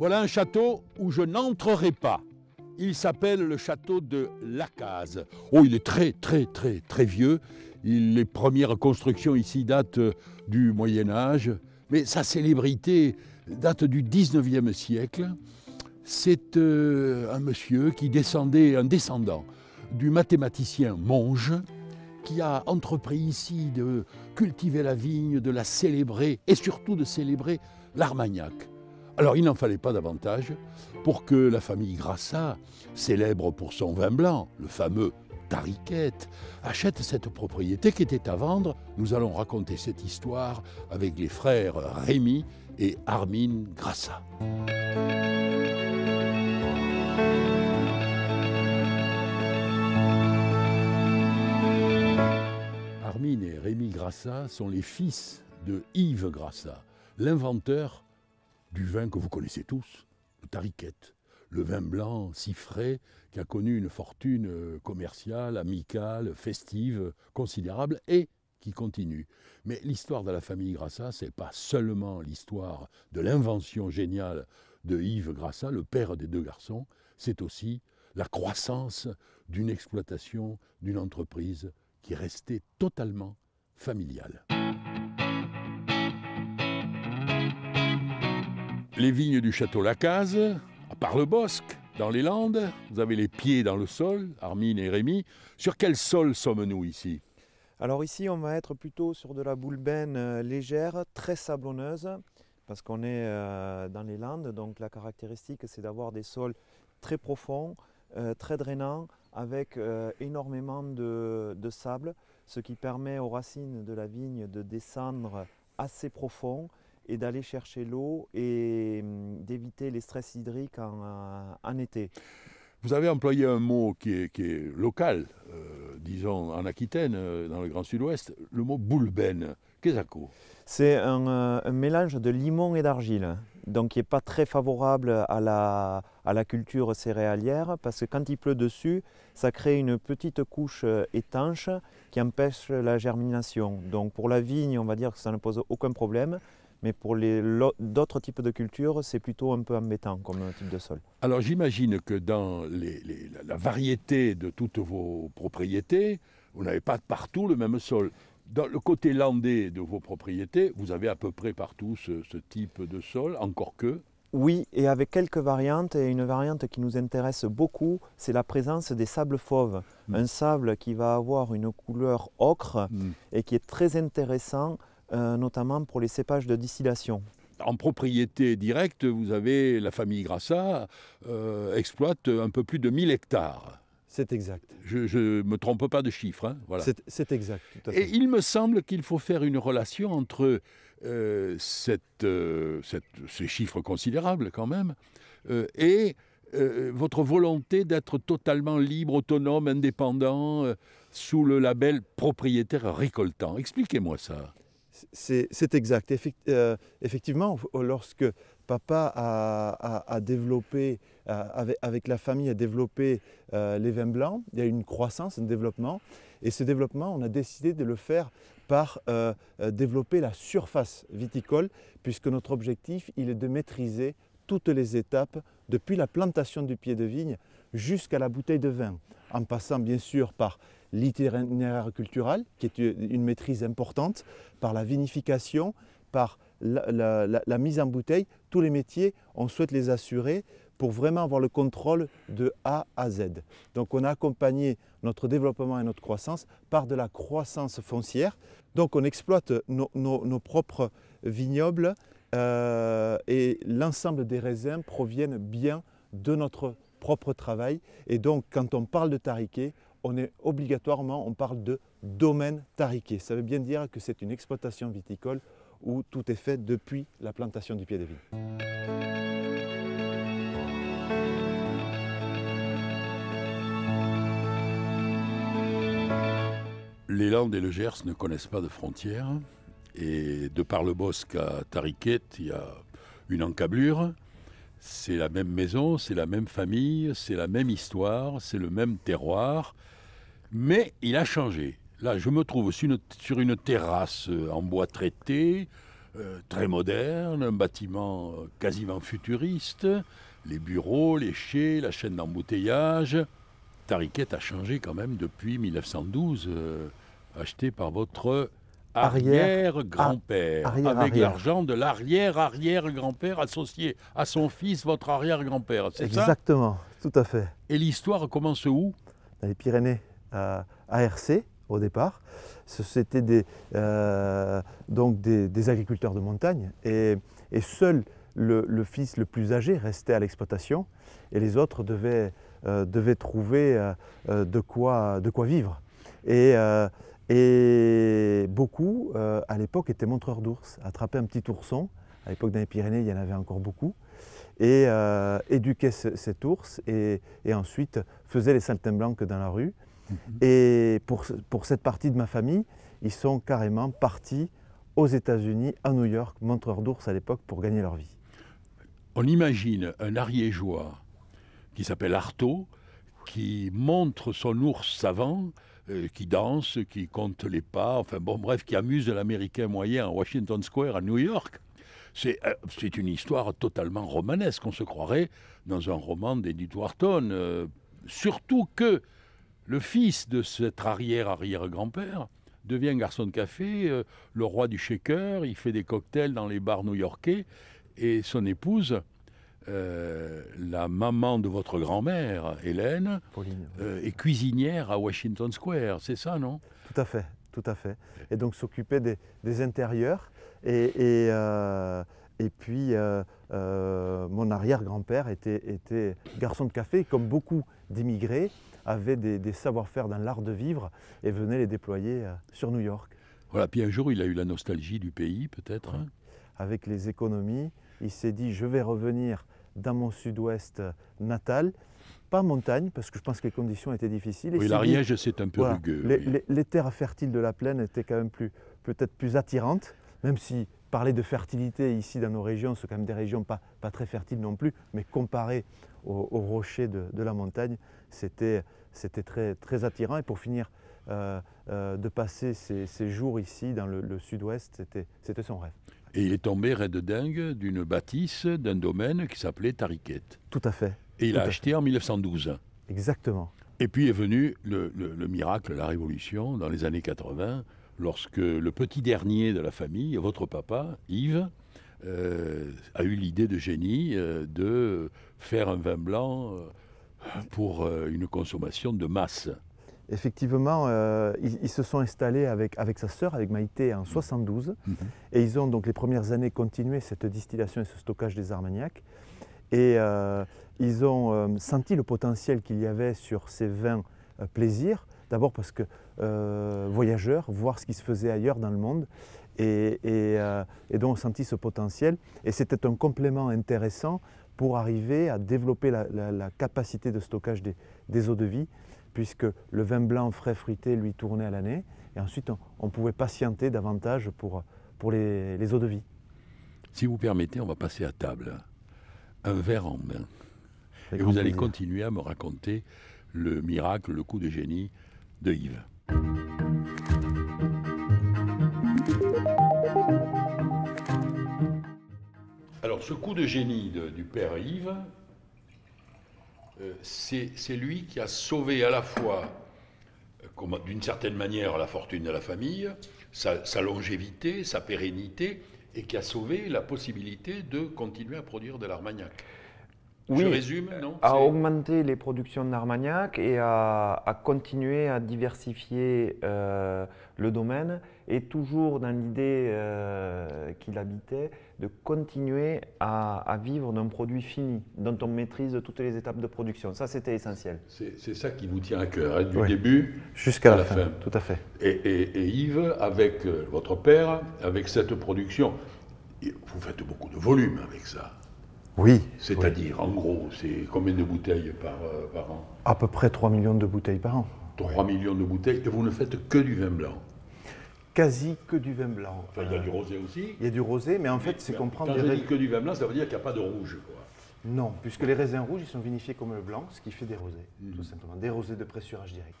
Voilà un château où je n'entrerai pas. Il s'appelle le château de Lacaze. Oh, il est très, très, très, très vieux. les premières constructions ici datent euh, du Moyen Âge, mais sa célébrité date du 19e siècle. C'est euh, un monsieur qui descendait, un descendant du mathématicien Monge, qui a entrepris ici de cultiver la vigne, de la célébrer et surtout de célébrer l'Armagnac. Alors il n'en fallait pas davantage pour que la famille Grassat, célèbre pour son vin blanc, le fameux Tariquette, achète cette propriété qui était à vendre. Nous allons raconter cette histoire avec les frères Rémi et Armin Grassat. Armin et Rémi Grassat sont les fils de Yves Grassat, l'inventeur du vin que vous connaissez tous, le tariquette, le vin blanc si frais qui a connu une fortune euh, commerciale, amicale, festive, considérable et qui continue. Mais l'histoire de la famille Grassa, c'est pas seulement l'histoire de l'invention géniale de Yves Grassa, le père des deux garçons, c'est aussi la croissance d'une exploitation, d'une entreprise qui restait totalement familiale. les vignes du château Lacaze, à part le bosque dans les Landes, vous avez les pieds dans le sol, Armine et Rémi. Sur quel sol sommes-nous ici Alors ici, on va être plutôt sur de la boulbaine euh, légère, très sablonneuse, parce qu'on est euh, dans les Landes, donc la caractéristique, c'est d'avoir des sols très profonds, euh, très drainants, avec énormément de sable, ce qui permet aux racines de la vigne de descendre assez profond et d'aller chercher l'eau et hum, d'éviter les stress hydriques euh, en, été. Vous avez employé un mot qui est, qui est local, euh, disons en Aquitaine, euh, dans le Grand Sud-Ouest, le mot boulben. Qu'est-ce que c'est un, mélange de limon et d'argile, donc qui n'est pas très favorable à la, à la culture céréalière, parce que quand il pleut dessus, ça crée une petite couche étanche qui empêche la germination. Donc pour la vigne, on va dire que ça ne pose aucun problème, mais pour d'autres types de cultures, c'est plutôt un peu embêtant comme type de sol. Alors j'imagine que dans la variété de toutes vos propriétés, vous n'avez pas partout le même sol. Dans le côté landais de vos propriétés, vous avez à peu près partout ce, type de sol, encore que oui, et avec quelques variantes, et une variante qui nous intéresse beaucoup, c'est la présence des sables fauves. Hmm. Un sable qui va avoir une couleur ocre hmm. et qui est très intéressant euh, notamment pour les cépages de distillation. En propriété directe, vous avez la famille Grassa euh, exploite un peu plus de 1000 hectares. C'est exact. Je ne me trompe pas de chiffres, hein, voilà. C'est exact. Et il me semble qu'il faut faire une relation entre euh, euh, ces chiffres considérables quand même et votre volonté d'être totalement libre, autonome, indépendant, sous le label propriétaire récoltant. Expliquez-moi ça. C'est exact. Euh, effectivement, euh, lorsque papa a, développé, avec, la famille, a développé euh, les vins blancs, il y a eu une croissance, un développement. Et ce développement, on a décidé de le faire par développer la surface viticole, puisque notre objectif, il est de maîtriser toutes les étapes, depuis la plantation du pied de vigne jusqu'à la bouteille de vin, en passant bien sûr par l'itinéraire culturel, qui est une maîtrise importante, par la vinification, par la, mise en bouteille. Tous les métiers, on souhaite les assurer pour vraiment avoir le contrôle de A à Z. Donc on a accompagné notre développement et notre croissance par de la croissance foncière. Donc on exploite nos, propres vignobles euh, et l'ensemble des raisins proviennent bien de notre propre travail. Et donc, quand on parle de tariqué, on est obligatoirement, on parle de domaine tariqué. Ça veut bien dire que c'est une exploitation viticole où tout est fait depuis la plantation du pied des vue. Les Landes et le Gers ne connaissent pas de frontières. Et de par le bosque à Tariquet, il y a une encablure. C'est la même maison, c'est la même famille, c'est la même histoire, c'est le même terroir. Mais il a changé. Là, je me trouve sur une, terrasse euh, en bois traité, euh, très moderne, un bâtiment euh, quasiment futuriste, les bureaux, les chais, la chaîne d'embouteillage. Tariquette a changé quand même depuis 1912, acheté par votre arrière-grand-père, ah, avec l'argent de l'arrière-arrière-grand-père associé à son fils, votre arrière-grand-père. C'est Exactement, tout à fait. Et l'histoire commence où Dans les Pyrénées, euh, à ARC au départ. C'était euh, des, des, agriculteurs de montagne et, seul le, fils le plus âgé restait à l'exploitation et les autres devaient, euh, trouver de, quoi, de quoi vivre. Et, et beaucoup, euh, à l'époque, étaient montreurs d'ours, attrapaient un petit ourson. À l'époque dans les Pyrénées, il y en avait encore beaucoup. Et euh, éduquaient ces cet ours et, ensuite faisaient les blancs dans la rue. Mhm. Et pour, cette partie de ma famille, ils sont carrément partis aux États-Unis, à New York, montreurs d'ours à l'époque, pour gagner leur vie. On imagine un Ariégeois qui s'appelle Artaud, qui montre son ours savant euh, qui danse, qui compte les pas, enfin bon, bref, qui amuse l'Américain moyen à Washington Square, à New York. Euh, c'est une histoire totalement romanesque. On se croirait dans un roman d'Edith Wharton. Euh, surtout que le fils de cet arrière-arrière-grand-père devient garçon de café, le roi du shaker, il fait des cocktails dans les bars new-yorkais, et son épouse, euh, la maman de votre grand-mère, Hélène, euh, est cuisinière à Washington Square, c'est ça, non Tout à fait, tout à fait. Et donc s'occuper des, intérieurs. Et, euh, puis, mon arrière-grand-père était, garçon de café, comme beaucoup d'immigrés, avait des, savoir-faire dans l'art de vivre et venait les déployer sur New York. Voilà, puis un jour, il a eu la nostalgie du pays, peut-être. Hein avec les économies. Il s'est dit, je vais revenir dans mon sud-ouest natal, pas montagne, parce que je pense que les conditions étaient difficiles. Et oui, l'Ariège, c'est un peu rugueux. Les, terres fertiles de la plaine étaient quand même peut-être plus attirantes, même si parler de fertilité ici dans nos régions, ce sont quand même des régions pas, très fertiles non plus, mais comparé aux, rochers de, la montagne, c'était très, attirant. Et pour finir, euh, euh, de passer ces, jours ici dans le sud-ouest, c'était son rêve. Et il est tombé raide dingue d'une bâtisse d'un domaine qui s'appelait Tariquette. Tout à fait. Et il l'a acheté en 1912. Exactement. Et puis est venu le, miracle, la révolution, dans les années 80, lorsque le petit dernier de la famille, votre papa, Yves, euh, a eu l'idée de génie euh, de faire un vin blanc euh, pour une consommation de masse effectivement, euh, ils, se sont installés avec, sa sœur, avec Maïté, en 72. Mhm. Mhm. Et ils ont donc les premières années continué cette distillation et ce stockage des Armagnacs. Et euh, ils ont euh, senti le potentiel qu'il y avait sur ces vins plaisirs. D'abord parce que voyageurs, voir ce qui se faisait ailleurs dans le monde, et, donc ont senti ce potentiel. Et c'était un complément intéressant pour arriver à développer la, capacité de stockage des eaux de vie puisque le vin blanc frais fruité lui tournait à l'année. Et ensuite, on, pouvait patienter davantage pour, les, eaux de vie. Si vous permettez, on va passer à table. Un verre en main. Et vous allez continuer à me raconter le miracle, le coup de génie de Yves. Alors ce coup de génie du père Yves, euh, c'est lui qui a sauvé à la fois, euh, d'une certaine manière, la fortune de la famille, sa, longévité, sa pérennité, et qui a sauvé la possibilité de continuer à produire de l'armagnac. Oui, Je résume, euh, non À augmenter les productions d'armagnac et à, continuer à diversifier le domaine et toujours dans l'idée euh, qu'il habitait, de continuer à, vivre d'un produit fini, dont on maîtrise toutes les étapes de production. Ça, c'était essentiel. C'est ça qui vous tient à cœur, hein, du début jusqu'à la, fin. Tout à fait. Et, Yves, avec euh, votre père, avec cette production, vous faites beaucoup de volume avec ça. Oui. C'est-à-dire, en gros, c'est combien de bouteilles par, euh, par an À peu près 3 millions de bouteilles par an. 3 millions de bouteilles, et vous ne faites que du vin blanc quasi que du vin blanc. il y a du rosé aussi. Il y a du rosé, mais en fait, c'est qu'on prend des. que du vin blanc, ça veut dire qu'il n'y a pas de rouge, quoi. Non, puisque les raisins rouges, ils sont vinifiés comme le blanc, ce qui fait des rosés, hmm. tout simplement, des rosés de pressurage direct.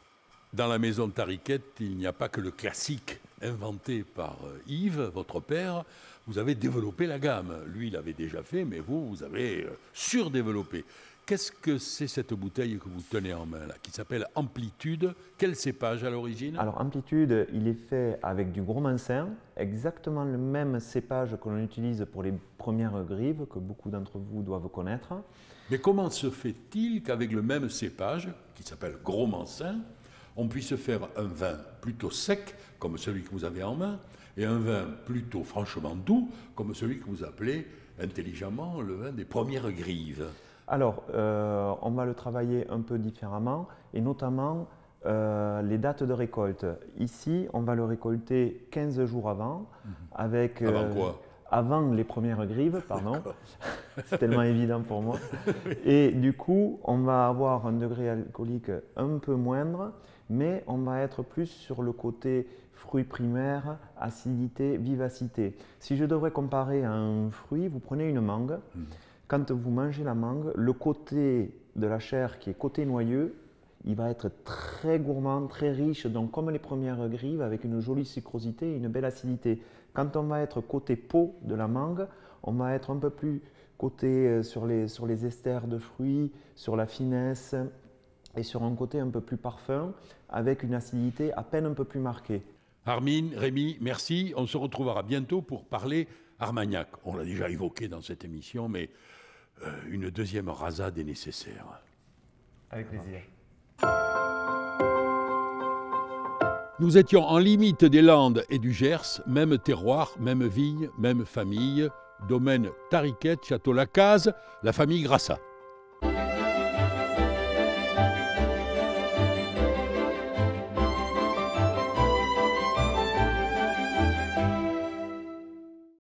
Dans la maison de Tariquette, il n'y a pas que le classique inventé par euh, Yves, votre père. Vous avez développé la gamme. Lui, il l'avait déjà fait, mais vous, vous avez euh, surdéveloppé. Qu'est-ce que c'est cette bouteille que vous tenez en main qui s'appelle Amplitude Quel cépage à l'origine Alors Amplitude, il est fait avec du Gros mancin, exactement le même cépage que l'on utilise pour les premières grives que beaucoup d'entre vous doivent connaître. Mais comment se fait-il qu'avec le même cépage, qui s'appelle Gros Mansin, on puisse faire un vin plutôt sec, comme celui que vous avez en main, et un vin plutôt franchement doux, comme celui que vous appelez intelligemment le vin des premières grives alors, euh, on va le travailler un peu différemment et notamment euh, les dates de récolte. Ici, on va le récolter 15 jours avant, mhm. avec... Euh, avant les premières grives, pardon. C'est tellement évident pour moi. Et du coup, on va avoir un degré alcoolique un peu moindre, mais on va être plus sur le côté fruit primaire, acidité, vivacité. Si je devrais comparer à un fruit, vous prenez une mangue. Mhm quand vous mangez la mangue, le côté de la chair qui est côté noyeux, il va être très gourmand, très riche, donc comme les premières grives, avec une jolie sucrosité et une belle acidité. Quand on va être côté peau de la mangue, on va être un peu plus côté euh, sur les, sur les esters de fruits, sur la finesse et sur un côté un peu plus parfum, avec une acidité à peine un peu plus marquée. Armin, Rémi, merci. On se retrouvera bientôt pour parler Armagnac. On l'a déjà évoqué dans cette émission, mais euh, une deuxième rasade est nécessaire. Avec plaisir. Nous étions en limite des Landes et du Gers, même terroir, même vigne, même famille, domaine Tariquette, château Lacaze, la famille Grassat.